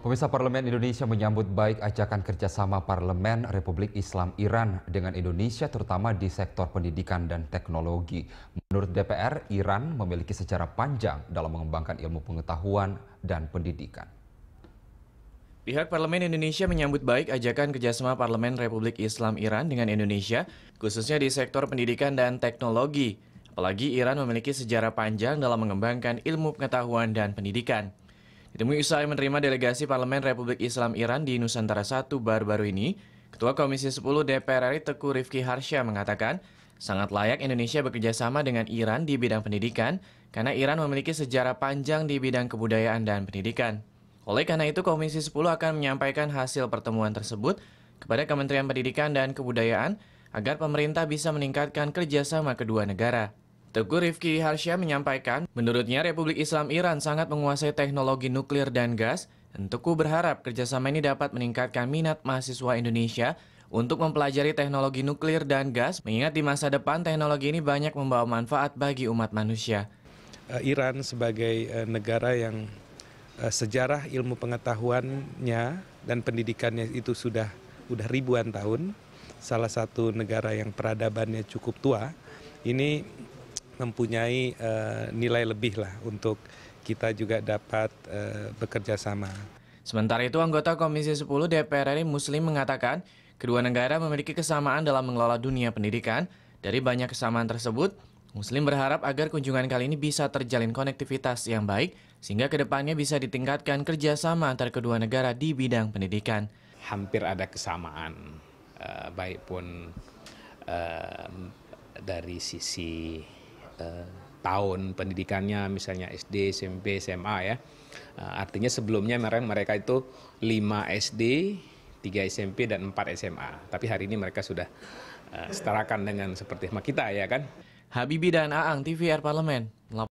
Pemirsa Parlemen Indonesia menyambut baik ajakan kerjasama Parlemen Republik Islam Iran dengan Indonesia terutama di sektor pendidikan dan teknologi. Menurut DPR, Iran memiliki sejarah panjang dalam mengembangkan ilmu pengetahuan dan pendidikan. Pihak Parlemen Indonesia menyambut baik ajakan kerjasama Parlemen Republik Islam Iran dengan Indonesia, khususnya di sektor pendidikan dan teknologi. Apalagi Iran memiliki sejarah panjang dalam mengembangkan ilmu pengetahuan dan pendidikan. Ditemui usai menerima delegasi Parlemen Republik Islam Iran di Nusantara I baru-baru ini, Ketua Komisi 10 DPR RI Teku Rifki Harsya mengatakan, sangat layak Indonesia bekerjasama dengan Iran di bidang pendidikan karena Iran memiliki sejarah panjang di bidang kebudayaan dan pendidikan. Oleh karena itu, Komisi 10 akan menyampaikan hasil pertemuan tersebut kepada Kementerian Pendidikan dan Kebudayaan agar pemerintah bisa meningkatkan kerjasama kedua negara. Teguh Rifki Harsya menyampaikan, menurutnya Republik Islam Iran sangat menguasai teknologi nuklir dan gas, dan Teguh berharap kerjasama ini dapat meningkatkan minat mahasiswa Indonesia untuk mempelajari teknologi nuklir dan gas, mengingat di masa depan teknologi ini banyak membawa manfaat bagi umat manusia. Eh, Iran sebagai eh, negara yang eh, sejarah ilmu pengetahuannya dan pendidikannya itu sudah udah ribuan tahun, salah satu negara yang peradabannya cukup tua, ini mempunyai uh, nilai lebih lah untuk kita juga dapat uh, bekerja sama. Sementara itu anggota Komisi 10 DPR RI Muslim mengatakan kedua negara memiliki kesamaan dalam mengelola dunia pendidikan. Dari banyak kesamaan tersebut, Muslim berharap agar kunjungan kali ini bisa terjalin konektivitas yang baik sehingga kedepannya bisa ditingkatkan kerjasama antar kedua negara di bidang pendidikan. Hampir ada kesamaan, eh, baik pun dari sisi Eh, tahun pendidikannya misalnya SD, SMP, SMA ya. Eh, artinya sebelumnya mereka mereka itu 5 SD, 3 SMP dan 4 SMA. Tapi hari ini mereka sudah setara eh, setarakan dengan seperti sama kita ya kan. Habibi dan Aang TVR Parlemen.